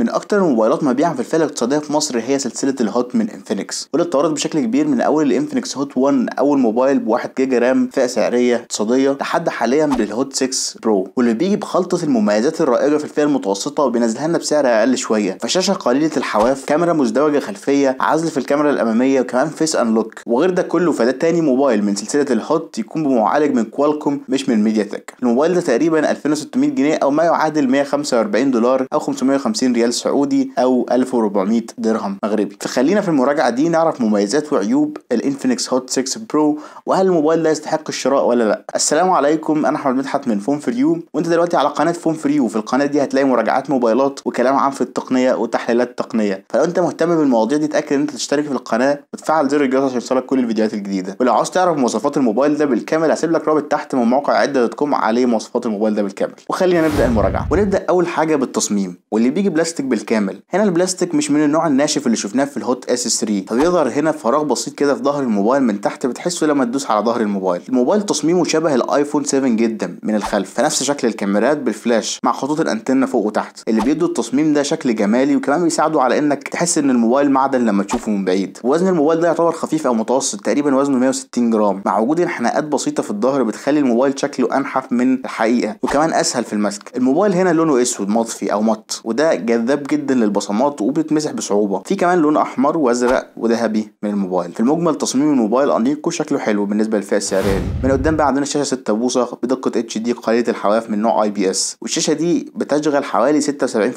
من اكتر الموبايلات مبيعا في الفئه الاقتصاديه في مصر هي سلسله الهوت من انفينكس واللي اتطورت بشكل كبير من اول الانفينكس هوت 1 اول موبايل بواحد جيجا رام فئه سعريه اقتصاديه لحد حاليا بالهوت 6 برو واللي بيجي بخلطه المميزات الرائجه في الفئه المتوسطه وبينزلها لنا بسعر اقل شويه فشاشه قليله الحواف كاميرا مزدوجه خلفيه عزل في الكاميرا الاماميه وكمان فيس ان لوك وغير ده كله فده تاني موبايل من سلسله الهوت يكون بمعالج من كوالكوم مش من ميديا تك الموبايل ده تقريبا 2600 جنيه او ما يعادل 145 دولار او 550 ريال ريال سعودي او 1400 درهم مغربي فخلينا في المراجعه دي نعرف مميزات وعيوب الانفينكس هوت 6 برو وهل الموبايل ده يستحق الشراء ولا لا السلام عليكم انا احمد مدحت من فون فريو وانت دلوقتي على قناه فون فريو في القناه دي هتلاقي مراجعات موبايلات وكلام عام في التقنيه وتحليلات تقنيه فلو انت مهتم بالمواضيع دي اتاكد ان انت تشترك في القناه وتفعل زر الجرس عشان يوصلك كل الفيديوهات الجديده ولو عاوز تعرف مواصفات الموبايل ده بالكامل هسيب لك رابط تحت من موقع عده دوت كوم عليه مواصفات الموبايل ده بالكامل وخلينا نبدا المراجعه ونبدا اول حاجه بالتصميم واللي بيجي بلاستيك البلاستيك بالكامل هنا البلاستيك مش من النوع الناشف اللي شفناه في الهوت اس 3 فبيظهر هنا فراغ بسيط كده في ظهر الموبايل من تحت بتحسه لما تدوس على ظهر الموبايل الموبايل تصميمه شبه الايفون 7 جدا من الخلف فنفس شكل الكاميرات بالفلاش مع خطوط الانتنه فوق وتحت اللي بيدوا التصميم ده شكل جمالي وكمان بيساعده على انك تحس ان الموبايل معدن لما تشوفه من بعيد وزن الموبايل ده يعتبر خفيف او متوسط تقريبا وزنه 160 جرام مع وجود انحناءات بسيطه في الظهر بتخلي الموبايل شكله انحف من الحقيقه وكمان اسهل في المسك الموبايل هنا لونه اسود مطفي او مط وده جذاب جذاب جدا للبصمات وبيتمسح بصعوبه في كمان لون احمر وازرق وذهبي من الموبايل في المجمل تصميم الموبايل انيق وشكله حلو بالنسبه للفئه السعريه دي من قدام بقى عندنا شاشه 6 بوصه بدقه اتش دي قليله الحواف من نوع اي بي اس والشاشه دي بتشغل حوالي 76%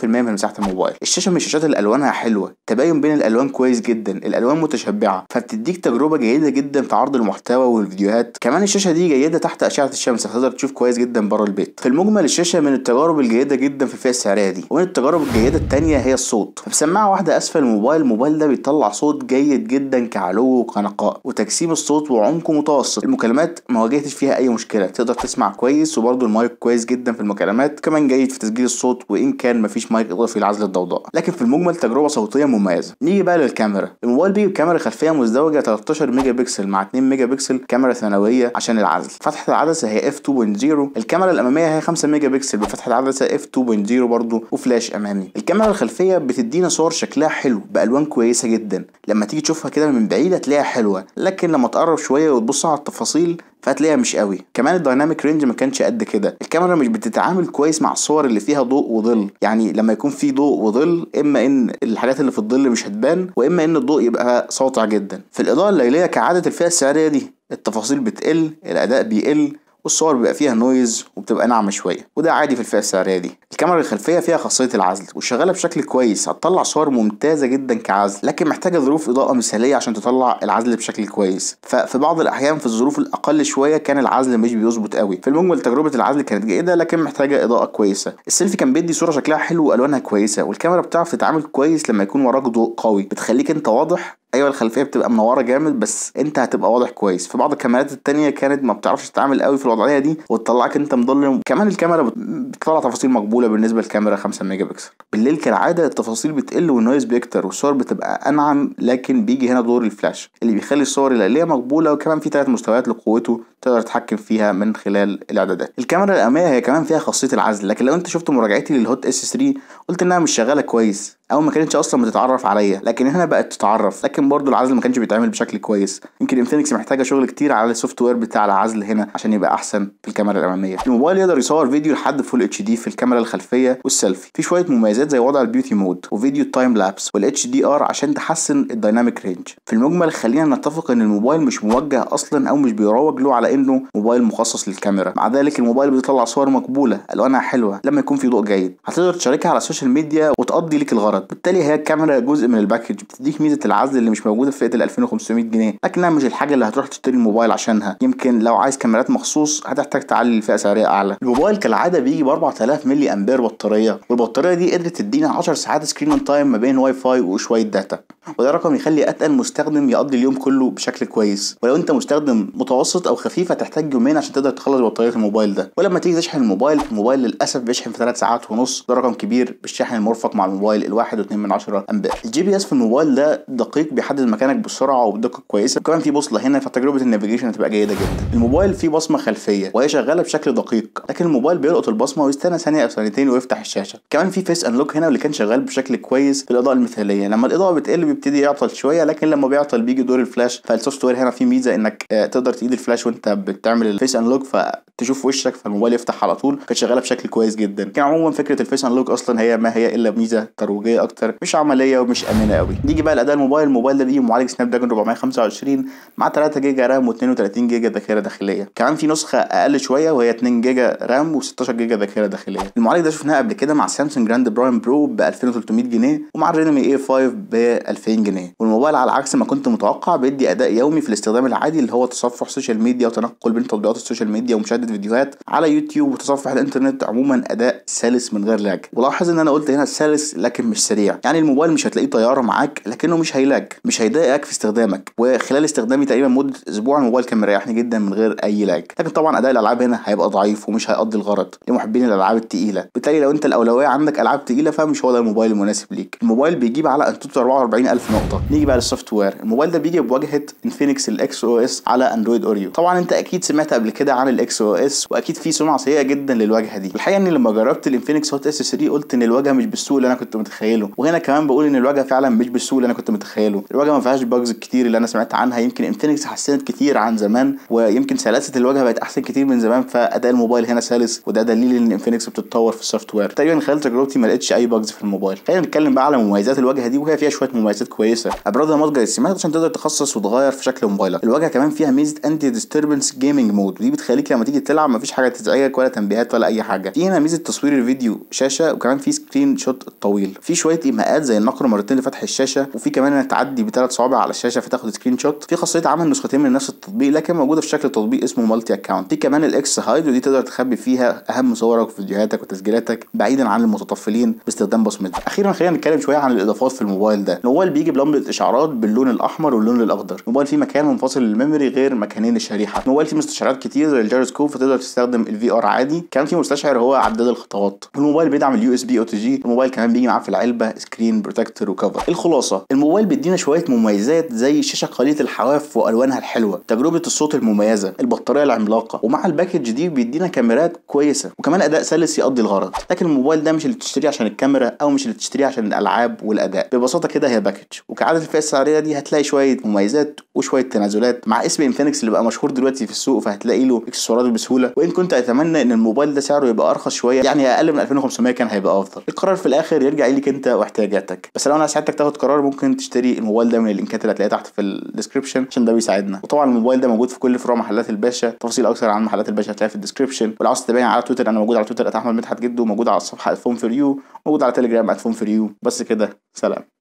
من مساحه الموبايل الشاشه من الشاشات اللي الوانها حلوه تباين بين الالوان كويس جدا الالوان متشبعه فبتديك تجربه جيده جدا في عرض المحتوى والفيديوهات كمان الشاشه دي جيده تحت اشعه الشمس هتقدر تشوف كويس جدا بره البيت في المجمل الشاشه من التجارب الجيده جدا في الفئه السعريه دي ومن التجارب الجيده التانية هي الصوت فبسماعة واحدة أسفل الموبايل الموبايل ده بيطلع صوت جيد جدا كعلو وكنقاء وتجسيم الصوت وعمقه متوسط المكالمات ما واجهتش فيها أي مشكلة تقدر تسمع كويس وبرده المايك كويس جدا في المكالمات كمان جيد في تسجيل الصوت وإن كان مفيش مايك إضافي لعزل الضوضاء لكن في المجمل تجربة صوتية مميزة نيجي بقى للكاميرا الموبايل بيجي بكاميرا خلفية مزدوجة 13 ميجا بكسل مع 2 ميجا بكسل كاميرا ثانوية عشان العزل فتحة العدسة هي f2.0 الكاميرا الأمامية هي 5 ميجا بكسل بفتحة العدسة f2.0 برضه وفلاش أمامي الكاميرا الخلفيه بتدينا صور شكلها حلو بالوان كويسه جدا لما تيجي تشوفها كده من بعيد هتلاقيها حلوه لكن لما تقرب شويه وتبص على التفاصيل فهتلاقيها مش قوي كمان الدايناميك رينج ما كانش قد كده الكاميرا مش بتتعامل كويس مع الصور اللي فيها ضوء وظل يعني لما يكون في ضوء وظل اما ان الحاجات اللي في الظل مش هتبان واما ان الضوء يبقى ساطع جدا في الاضاءه الليليه كعاده الفئه السعريه دي التفاصيل بتقل الاداء بيقل والصور بيبقى فيها نويز وبتبقى ناعمه شويه وده عادي في الفئه السعريه دي الكاميرا الخلفيه فيها خاصيه العزل وشغاله بشكل كويس هتطلع صور ممتازه جدا كعزل لكن محتاجه ظروف اضاءه مثاليه عشان تطلع العزل بشكل كويس ففي بعض الاحيان في الظروف الاقل شويه كان العزل مش بيظبط قوي في المجمل تجربه العزل كانت جيده لكن محتاجه اضاءه كويسه السيلفي كان بيدي صوره شكلها حلو والوانها كويسه والكاميرا بتعرف تتعامل كويس لما يكون وراك ضوء قوي بتخليك انت واضح ايوه الخلفيه بتبقى منوره جامد بس انت هتبقى واضح كويس في بعض الكاميرات التانية كانت ما بتعرفش تتعامل قوي في الوضعيه دي وتطلعك انت مظلم كمان الكاميرا بتطلع تفاصيل مقبوله بالنسبه للكاميرا 5 ميجا بكسل بالليل كالعاده التفاصيل بتقل والنويز بيكتر والصور بتبقى انعم لكن بيجي هنا دور الفلاش اللي بيخلي الصور الليليه مقبوله وكمان في ثلاث مستويات لقوته تقدر تتحكم فيها من خلال الاعدادات الكاميرا الاماميه هي كمان فيها خاصيه العزل لكن لو انت شفت مراجعتي للهوت اس 3 قلت انها مش شغاله كويس او ما كانتش اصلا بتتعرف عليا لكن هنا بقت تتعرف لكن برضو العزل ما كانش بيتعمل بشكل كويس يمكن انفينكس محتاجه شغل كتير على السوفت وير بتاع العزل هنا عشان يبقى احسن في الكاميرا الاماميه الموبايل يقدر يصور فيديو لحد فول اتش دي في الكاميرا الخلفيه والسيلفي في شويه مميزات زي وضع البيوتي مود وفيديو التايم لابس والاتش دي ار عشان تحسن الدايناميك رينج في المجمل خلينا نتفق ان الموبايل مش موجه اصلا او مش بيروج له على انه موبايل مخصص للكاميرا مع ذلك الموبايل بيطلع صور مقبوله الوانها حلوه لما يكون في ضوء جيد هتقدر تشاركها على السوشيال ميديا وتقضي ليك الغرض بالتالي هي الكاميرا جزء من الباكج بتديك ميزه العزل اللي مش موجوده في فئه ال 2500 جنيه لكنها مش الحاجه اللي هتروح تشتري الموبايل عشانها يمكن لو عايز كاميرات مخصوص هتحتاج تعلي الفئه سعريه اعلى الموبايل كالعاده بيجي ب 4000 ملي امبير بطاريه والبطاريه دي قدرت تدينا 10 ساعات سكرين تايم ما بين واي فاي وشويه داتا وده رقم يخلي اتقل مستخدم يقضي اليوم كله بشكل كويس ولو انت مستخدم متوسط او خفيف فيه فتحتاج يومين عشان تقدر تخلص بطاريه الموبايل ده ولما تيجي تشحن الموبايل الموبايل للاسف بيشحن في 3 ساعات ونص ده رقم كبير بالشحن المرفق مع الموبايل ال 1.2 من 10 امبير الجي بي اس في الموبايل ده دقيق بيحدد مكانك بسرعه وبدقه كويسه وكمان في بوصله هنا فتجربه النافيجيشن هتبقى جيده جدا الموبايل فيه بصمه خلفيه وهي شغاله بشكل دقيق لكن الموبايل بيلقط البصمه ويستنى ثانيه او ثانيتين ويفتح الشاشه كمان في فيس انلوك هنا واللي كان شغال بشكل كويس في الاضاءه المثاليه لما الاضاءه بتقل بيبتدي يعطل شويه لكن لما بيعطل بيجي دور الفلاش فالسوفت وير هنا فيه ميزه انك آه، تقدر تعيد الفلاش وانت بتعمل الفيس ان لوك فتشوف وشك فالموبايل يفتح على طول كانت شغاله بشكل كويس جدا كان عموما فكره الفيس ان لوك اصلا هي ما هي الا ميزه ترويجيه اكتر مش عمليه ومش امنه قوي نيجي بقى لاداء الموبايل الموبايل ده ليه معالج سناب دراجون 425 مع 3 جيجا رام و32 جيجا ذاكره داخليه كمان في نسخه اقل شويه وهي 2 جيجا رام و16 جيجا ذاكره داخليه المعالج ده شفناه قبل كده مع سامسونج جراند برايم برو ب 2300 جنيه ومع الرينمي اي 5 ب 2000 جنيه والموبايل على عكس ما كنت متوقع بيدي اداء يومي في الاستخدام العادي اللي هو تصفح سوشيال ميديا التنقل بين تطبيقات السوشيال ميديا ومشاهده فيديوهات على يوتيوب وتصفح الانترنت عموما اداء سلس من غير لاج ولاحظ ان انا قلت هنا سلس لكن مش سريع يعني الموبايل مش هتلاقيه طياره معاك لكنه مش هيلاج مش هيضايقك في استخدامك وخلال استخدامي تقريبا مده اسبوع الموبايل كان مريحني جدا من غير اي لاج لكن طبعا اداء الالعاب هنا هيبقى ضعيف ومش هيقضي الغرض لمحبين الالعاب التقيله بالتالي لو انت الاولويه عندك العاب تقيله فمش هو ده الموبايل المناسب ليك الموبايل بيجيب على انتوتو 44000 نقطه نيجي بقى للسوفت وير الموبايل ده بيجي بواجهه انفينكس الاكس او اس على اندرويد اوريو طبعا انت انت اكيد سمعت قبل كده عن الاكس او اس واكيد في سمعه سيئه جدا للواجهه دي الحقيقه اني لما جربت الانفينكس هوت اس 3 قلت ان الواجهه مش بالسوء اللي انا كنت متخيله وهنا كمان بقول ان الواجهه فعلا مش بالسوء اللي انا كنت متخيله الواجهه ما فيهاش باجز كتير اللي انا سمعت عنها يمكن انفينكس حسنت كتير عن زمان ويمكن سلاسه الواجهه بقت احسن كتير من زمان فاداء الموبايل هنا سلس وده دليل ان انفينكس بتتطور في السوفت وير تقريبا خلال تجربتي ما لقيتش اي باجز في الموبايل خلينا نتكلم بقى على مميزات الواجهه دي وهي فيها شويه مميزات كويسه ابرزها متجر السمات عشان تقدر تخصص وتغير في شكل موبايلك الواجهه كمان فيها ميزه انتي بيربلز جيمنج مود ودي بتخليك لما تيجي تلعب مفيش حاجه تزعجك ولا تنبيهات ولا اي حاجه في هنا ميزه تصوير الفيديو شاشه وكمان في سكرين شوت طويل في شويه ايماءات زي النقر مرتين لفتح الشاشه وفي كمان انك تعدي بثلاث صوابع على الشاشه فتاخد سكرين شوت في خاصيه عمل نسختين من نفس التطبيق لكن موجوده في شكل تطبيق اسمه مالتي اكونت في كمان الاكس هايد ودي تقدر تخبي فيها اهم صورك وفيديوهاتك وتسجيلاتك بعيدا عن المتطفلين باستخدام بصمتك اخيرا خلينا نتكلم شويه عن الاضافات في الموبايل ده الموبايل بيجي بلمبه اشعارات باللون الاحمر واللون الاخضر الموبايل فيه مكان منفصل للميموري غير مكانين الشريحه الصحه موبايل فيه مستشعرات كتير زي الجيروسكوب فتقدر تستخدم الفي ار عادي كان في مستشعر هو عداد الخطوات الموبايل بيدعم اليو اس بي او تي جي الموبايل كمان بيجي معاه في العلبه سكرين بروتكتور وكفر الخلاصه الموبايل بيدينا شويه مميزات زي الشاشه قليله الحواف والوانها الحلوه تجربه الصوت المميزه البطاريه العملاقه ومع الباكج دي بيدينا كاميرات كويسه وكمان اداء سلس يقضي الغرض لكن الموبايل ده مش اللي تشتريه عشان الكاميرا او مش اللي تشتريه عشان الالعاب والاداء ببساطه كده هي باكج وكعاده الفئه السعريه دي هتلاقي شويه مميزات وشويه تنازلات مع اسم انفينكس اللي بقى مشهور دلوقتي دلوقتي في السوق فهتلاقي له اكسسوارات بسهوله وان كنت اتمنى ان الموبايل ده سعره يبقى ارخص شويه يعني اقل من 2500 كان هيبقى افضل القرار في الاخر يرجع ليك انت واحتياجاتك بس لو انا ساعدتك تاخد قرار ممكن تشتري الموبايل ده من اللينكات اللي هتلاقيها تحت في الديسكربشن عشان ده بيساعدنا وطبعا الموبايل ده موجود في كل فروع محلات الباشا تفاصيل اكثر عن محلات الباشا هتلاقيها في الديسكربشن ولو عاوز تتابعني على تويتر انا موجود على تويتر احمد مدحت جدو موجود على الصفحه فور يو موجود على تليجرام فور يو بس كده سلام